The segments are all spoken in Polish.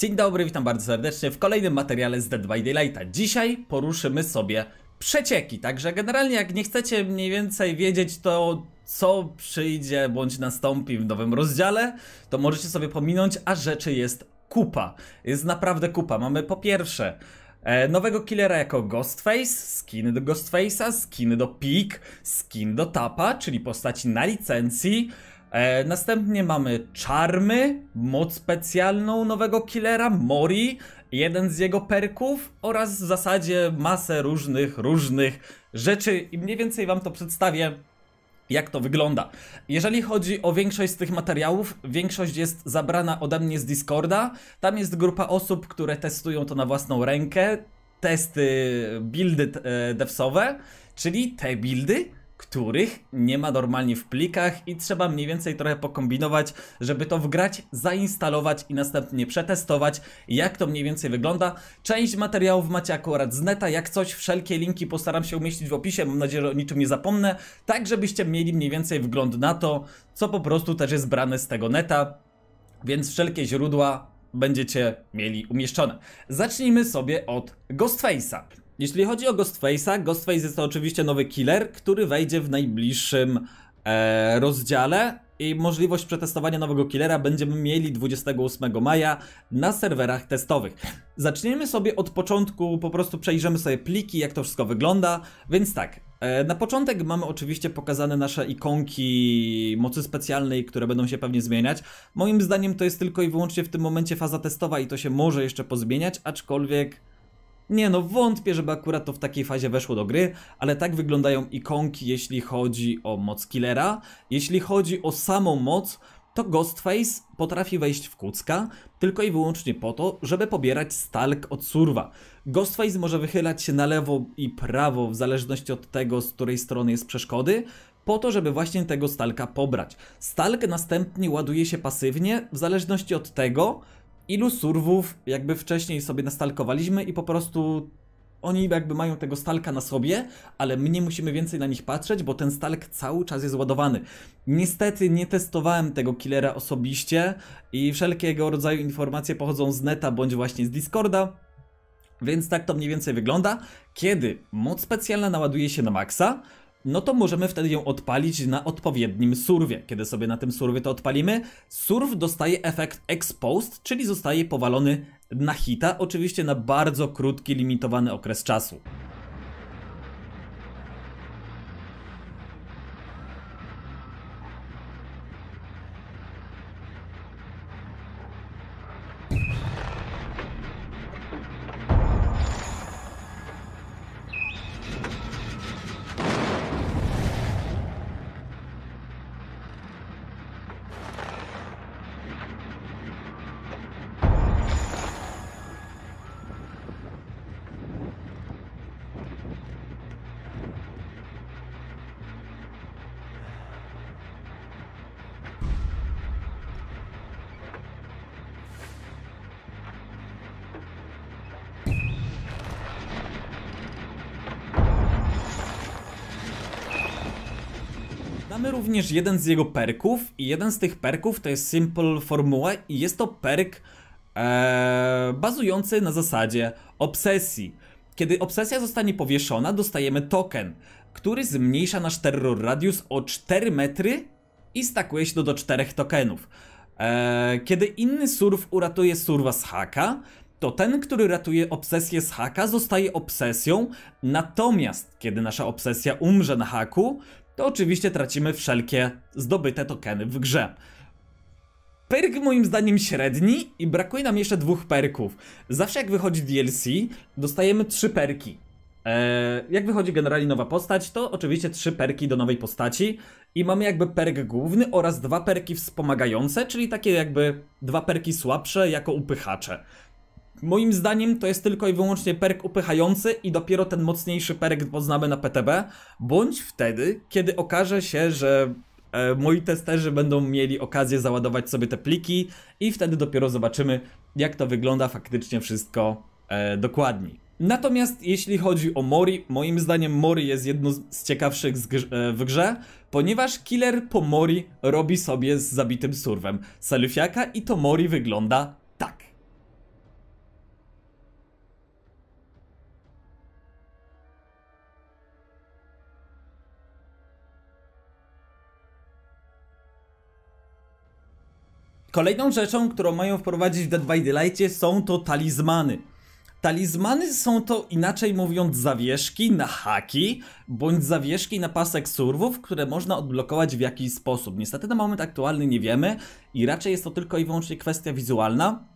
Dzień dobry, witam bardzo serdecznie w kolejnym materiale z Dead by Daylighta. Dzisiaj poruszymy sobie przecieki, także generalnie jak nie chcecie mniej więcej wiedzieć to co przyjdzie bądź nastąpi w nowym rozdziale, to możecie sobie pominąć, a rzeczy jest kupa. Jest naprawdę kupa. Mamy po pierwsze e, nowego killera jako Ghostface, skiny do Ghostface'a, skiny do Peak, skin do Tapa, czyli postaci na licencji, E, następnie mamy czarmy, moc specjalną nowego killera, Mori, jeden z jego perków oraz w zasadzie masę różnych, różnych rzeczy i mniej więcej wam to przedstawię jak to wygląda. Jeżeli chodzi o większość z tych materiałów, większość jest zabrana ode mnie z Discorda. Tam jest grupa osób, które testują to na własną rękę, testy, buildy e, devsowe, czyli te buildy, których nie ma normalnie w plikach i trzeba mniej więcej trochę pokombinować, żeby to wgrać, zainstalować i następnie przetestować, jak to mniej więcej wygląda. Część materiałów macie akurat z neta, jak coś, wszelkie linki postaram się umieścić w opisie, mam nadzieję, że o niczym nie zapomnę, tak żebyście mieli mniej więcej wgląd na to, co po prostu też jest brane z tego neta, więc wszelkie źródła będziecie mieli umieszczone. Zacznijmy sobie od Ghostface'a. Jeśli chodzi o Ghostface'a, Ghostface jest to oczywiście nowy killer, który wejdzie w najbliższym e, rozdziale i możliwość przetestowania nowego killera będziemy mieli 28 maja na serwerach testowych. Zaczniemy sobie od początku, po prostu przejrzymy sobie pliki, jak to wszystko wygląda. Więc tak, e, na początek mamy oczywiście pokazane nasze ikonki mocy specjalnej, które będą się pewnie zmieniać. Moim zdaniem to jest tylko i wyłącznie w tym momencie faza testowa i to się może jeszcze pozmieniać, aczkolwiek nie no, wątpię, żeby akurat to w takiej fazie weszło do gry, ale tak wyglądają ikonki, jeśli chodzi o moc killera. Jeśli chodzi o samą moc, to Ghostface potrafi wejść w kucka tylko i wyłącznie po to, żeby pobierać stalk od surwa. Ghostface może wychylać się na lewo i prawo w zależności od tego, z której strony jest przeszkody, po to, żeby właśnie tego stalka pobrać. Stalk następnie ładuje się pasywnie w zależności od tego, ilu surwów jakby wcześniej sobie nastalkowaliśmy i po prostu oni jakby mają tego stalka na sobie, ale my nie musimy więcej na nich patrzeć, bo ten stalk cały czas jest ładowany. Niestety nie testowałem tego killera osobiście i wszelkiego rodzaju informacje pochodzą z neta bądź właśnie z Discorda, więc tak to mniej więcej wygląda. Kiedy moc specjalna naładuje się na maksa, no to możemy wtedy ją odpalić na odpowiednim surwie. Kiedy sobie na tym surwie to odpalimy, surw dostaje efekt exposed, czyli zostaje powalony na hita, oczywiście na bardzo krótki, limitowany okres czasu. Mamy również jeden z jego perków i jeden z tych perków to jest Simple Formula i jest to perk e, bazujący na zasadzie obsesji. Kiedy obsesja zostanie powieszona, dostajemy token, który zmniejsza nasz terror radius o 4 metry i stakuje się to do 4 tokenów. E, kiedy inny surf uratuje surwa z haka, to ten, który ratuje obsesję z haka, zostaje obsesją, natomiast kiedy nasza obsesja umrze na haku, to oczywiście tracimy wszelkie zdobyte tokeny w grze. Perk moim zdaniem średni i brakuje nam jeszcze dwóch perków. Zawsze jak wychodzi DLC, dostajemy trzy perki. Eee, jak wychodzi generalnie nowa postać, to oczywiście trzy perki do nowej postaci i mamy jakby perk główny oraz dwa perki wspomagające, czyli takie jakby dwa perki słabsze jako upychacze. Moim zdaniem to jest tylko i wyłącznie perk upychający i dopiero ten mocniejszy perk poznamy na PTB, bądź wtedy, kiedy okaże się, że e, moi testerzy będą mieli okazję załadować sobie te pliki i wtedy dopiero zobaczymy, jak to wygląda faktycznie wszystko e, dokładniej. Natomiast jeśli chodzi o Mori, moim zdaniem Mori jest jedno z ciekawszych e, w grze, ponieważ killer po Mori robi sobie z zabitym surwem Salufiaka i to Mori wygląda Kolejną rzeczą, którą mają wprowadzić w Dead by Daylight są to talizmany. Talizmany są to inaczej mówiąc zawieszki na haki, bądź zawieszki na pasek surwów, które można odblokować w jakiś sposób. Niestety na moment aktualny nie wiemy i raczej jest to tylko i wyłącznie kwestia wizualna.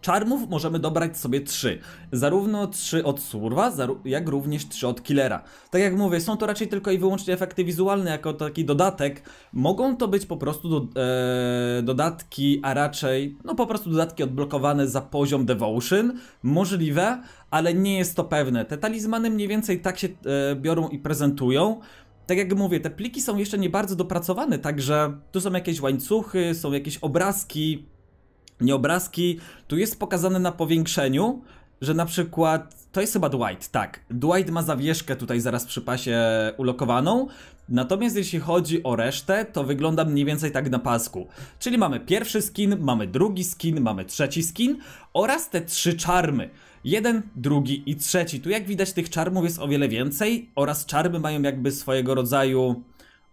Czarmów możemy dobrać sobie trzy. Zarówno trzy od Surwa, jak również trzy od Killera. Tak jak mówię, są to raczej tylko i wyłącznie efekty wizualne, jako taki dodatek. Mogą to być po prostu do, e, dodatki, a raczej, no po prostu dodatki odblokowane za poziom Devotion. Możliwe, ale nie jest to pewne. Te talizmany mniej więcej tak się e, biorą i prezentują tak jak mówię, te pliki są jeszcze nie bardzo dopracowane, także tu są jakieś łańcuchy, są jakieś obrazki, nie obrazki. Tu jest pokazane na powiększeniu, że na przykład, to jest chyba Dwight, tak. Dwight ma zawieszkę tutaj zaraz przy pasie ulokowaną, natomiast jeśli chodzi o resztę, to wygląda mniej więcej tak na pasku. Czyli mamy pierwszy skin, mamy drugi skin, mamy trzeci skin oraz te trzy czarmy. Jeden, drugi i trzeci. Tu jak widać tych czarmów jest o wiele więcej oraz czarmy mają jakby swojego rodzaju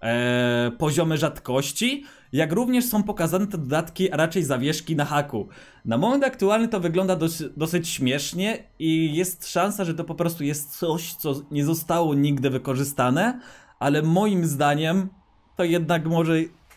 e, poziomy rzadkości, jak również są pokazane te dodatki, a raczej zawieszki na haku. Na moment aktualny to wygląda dosyć śmiesznie i jest szansa, że to po prostu jest coś, co nie zostało nigdy wykorzystane, ale moim zdaniem to jednak może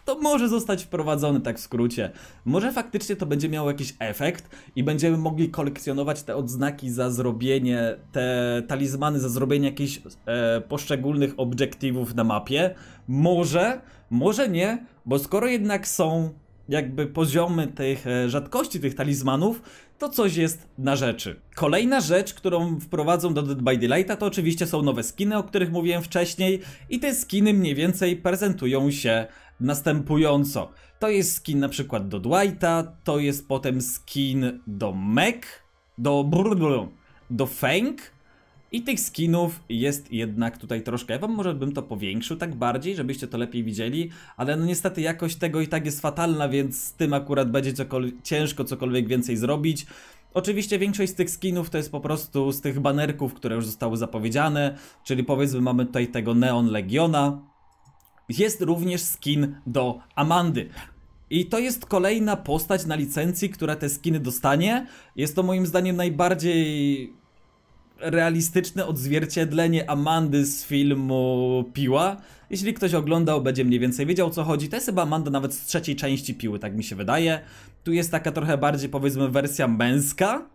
to może zostać wprowadzony, tak w skrócie. Może faktycznie to będzie miało jakiś efekt i będziemy mogli kolekcjonować te odznaki za zrobienie, te talizmany za zrobienie jakichś e, poszczególnych obiektywów na mapie. Może, może nie, bo skoro jednak są jakby poziomy tych e, rzadkości tych talizmanów, to coś jest na rzeczy. Kolejna rzecz, którą wprowadzą do Dead by Daylighta to oczywiście są nowe skiny, o których mówiłem wcześniej i te skiny mniej więcej prezentują się następująco. To jest skin na przykład do Dwighta, to jest potem skin do Mac, do Brudlu, do Feng. I tych skinów jest jednak tutaj troszkę. Ja wam może bym to powiększył tak bardziej, żebyście to lepiej widzieli, ale no niestety jakość tego i tak jest fatalna, więc z tym akurat będzie ciężko cokolwiek więcej zrobić. Oczywiście większość z tych skinów to jest po prostu z tych banerków, które już zostały zapowiedziane, czyli powiedzmy mamy tutaj tego Neon Legiona, jest również skin do Amandy. I to jest kolejna postać na licencji, która te skiny dostanie. Jest to moim zdaniem najbardziej realistyczne odzwierciedlenie Amandy z filmu Piła. Jeśli ktoś oglądał, będzie mniej więcej wiedział o co chodzi. To jest chyba Amanda nawet z trzeciej części Piły, tak mi się wydaje. Tu jest taka trochę bardziej powiedzmy wersja męska.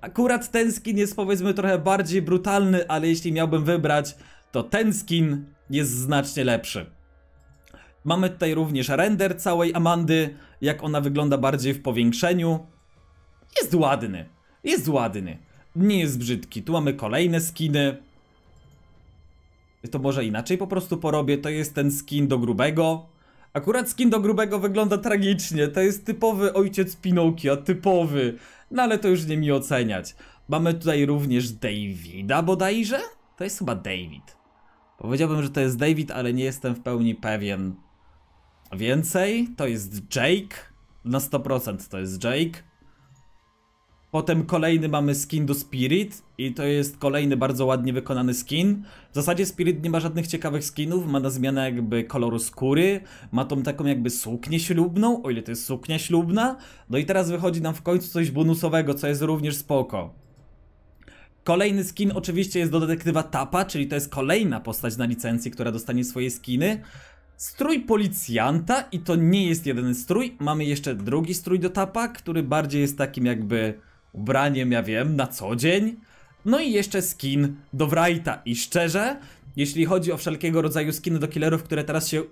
Akurat ten skin jest powiedzmy trochę bardziej brutalny, ale jeśli miałbym wybrać, to ten skin jest znacznie lepszy. Mamy tutaj również render całej Amandy, jak ona wygląda bardziej w powiększeniu. Jest ładny, jest ładny. Nie jest brzydki. Tu mamy kolejne skiny. To może inaczej po prostu porobię. To jest ten skin do grubego. Akurat skin do grubego wygląda tragicznie. To jest typowy ojciec Pinokia, typowy. No ale to już nie mi oceniać. Mamy tutaj również Davida bodajże? To jest chyba David. Powiedziałbym, że to jest David, ale nie jestem w pełni pewien. Więcej? To jest Jake. Na 100% to jest Jake. Potem kolejny mamy skin do Spirit i to jest kolejny bardzo ładnie wykonany skin. W zasadzie Spirit nie ma żadnych ciekawych skinów, ma na zmianę jakby koloru skóry, ma tą taką jakby suknię ślubną, o ile to jest suknia ślubna. No i teraz wychodzi nam w końcu coś bonusowego, co jest również spoko. Kolejny skin oczywiście jest do detektywa Tapa, czyli to jest kolejna postać na licencji, która dostanie swoje skiny. Strój policjanta i to nie jest jeden strój, mamy jeszcze drugi strój do Tapa, który bardziej jest takim jakby ubraniem, ja wiem, na co dzień. No i jeszcze skin do Wrighta i szczerze, jeśli chodzi o wszelkiego rodzaju skiny do killerów, które teraz się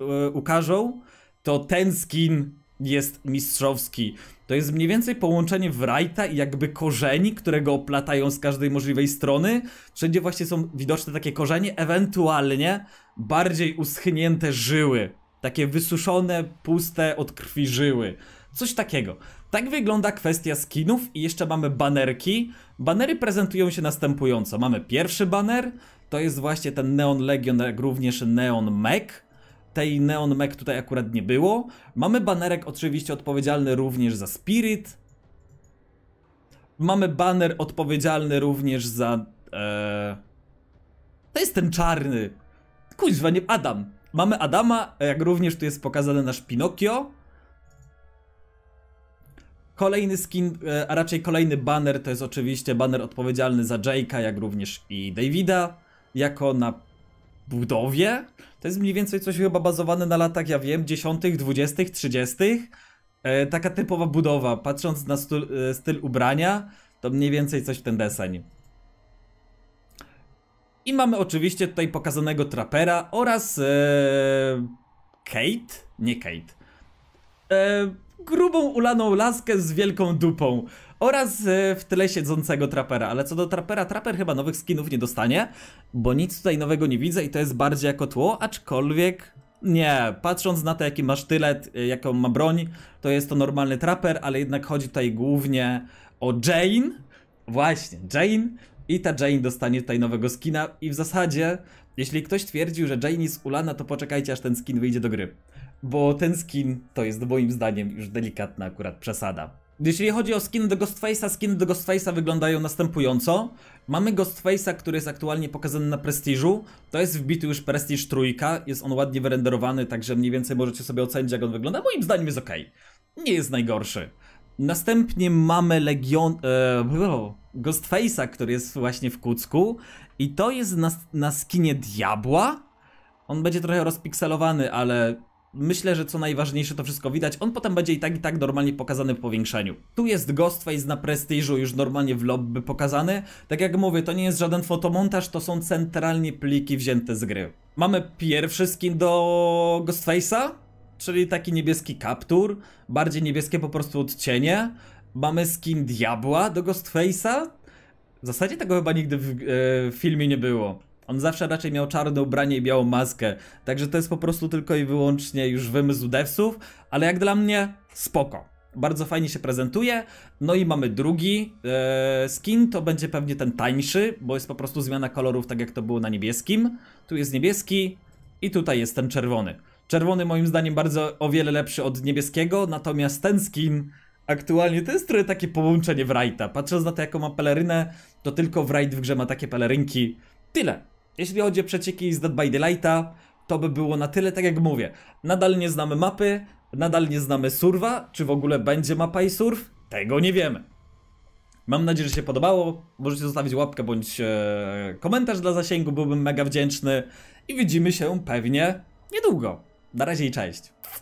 e, ukażą, to ten skin jest mistrzowski. To jest mniej więcej połączenie wrajta i jakby korzeni, którego oplatają z każdej możliwej strony. Wszędzie właśnie są widoczne takie korzenie, ewentualnie bardziej uschnięte żyły. Takie wysuszone, puste od krwi żyły. Coś takiego. Tak wygląda kwestia skinów i jeszcze mamy banerki. Banery prezentują się następująco. Mamy pierwszy baner, to jest właśnie ten Neon Legion, jak również Neon Mech tej Neon Mech tutaj akurat nie było. Mamy banerek oczywiście odpowiedzialny również za Spirit. Mamy baner odpowiedzialny również za... E... To jest ten czarny. Kuźwa, nie... Adam. Mamy Adama, jak również tu jest pokazany nasz Pinokio. Kolejny skin, e, a raczej kolejny banner to jest oczywiście banner odpowiedzialny za Jake'a, jak również i Davida. Jako na budowie. To jest mniej więcej coś chyba bazowane na latach, ja wiem, 10., 20., 30. E, taka typowa budowa. Patrząc na styl, e, styl ubrania, to mniej więcej coś w ten deseń. I mamy oczywiście tutaj pokazanego trapera oraz e, Kate, nie Kate, e, grubą ulaną laskę z wielką dupą oraz y, w tyle siedzącego trapera. Ale co do trapera, traper chyba nowych skinów nie dostanie, bo nic tutaj nowego nie widzę i to jest bardziej jako tło, aczkolwiek nie, patrząc na to, jaki ma sztylet, y, jaką ma broń, to jest to normalny traper, ale jednak chodzi tutaj głównie o Jane. Właśnie, Jane. I ta Jane dostanie tutaj nowego skina. I w zasadzie, jeśli ktoś twierdził, że Jane jest ulana, to poczekajcie, aż ten skin wyjdzie do gry. Bo ten skin to jest moim zdaniem już delikatna akurat przesada. Jeśli chodzi o skiny do Ghostface'a, skiny do Ghostface'a wyglądają następująco. Mamy Ghostface'a, który jest aktualnie pokazany na Prestiżu. To jest wbity już Prestiż trójka, jest on ładnie wyrenderowany, także mniej więcej możecie sobie ocenić jak on wygląda. Moim zdaniem jest ok. Nie jest najgorszy. Następnie mamy Legion... E, Ghostface'a, który jest właśnie w Kucku. I to jest na, na skinie Diabła. On będzie trochę rozpikselowany, ale myślę, że co najważniejsze to wszystko widać. On potem będzie i tak i tak normalnie pokazany w powiększeniu. Tu jest Ghostface na prestiżu już normalnie w lobby pokazany. Tak jak mówię, to nie jest żaden fotomontaż, to są centralnie pliki wzięte z gry. Mamy pierwszy skin do Ghostface'a, czyli taki niebieski kaptur, bardziej niebieskie po prostu odcienie. Mamy skin Diabła do Ghostface'a. W zasadzie tego chyba nigdy w, yy, w filmie nie było. On zawsze raczej miał czarne ubranie i białą maskę. Także to jest po prostu tylko i wyłącznie już wymysł devsów, ale jak dla mnie spoko. Bardzo fajnie się prezentuje. No i mamy drugi e, skin, to będzie pewnie ten tańszy, bo jest po prostu zmiana kolorów, tak jak to było na niebieskim. Tu jest niebieski i tutaj jest ten czerwony. Czerwony moim zdaniem bardzo o wiele lepszy od niebieskiego, natomiast ten skin aktualnie to jest trochę takie połączenie Wrighta. Patrząc na to jaką ma pelerynę, to tylko Wright w grze ma takie pelerynki. Tyle. Jeśli chodzi o przecieki z Dead by Daylighta, to by było na tyle, tak jak mówię. Nadal nie znamy mapy, nadal nie znamy surwa, czy w ogóle będzie mapa i surf, tego nie wiemy. Mam nadzieję, że się podobało. Możecie zostawić łapkę bądź e, komentarz dla zasięgu, byłbym mega wdzięczny. I widzimy się pewnie niedługo. Na razie i cześć.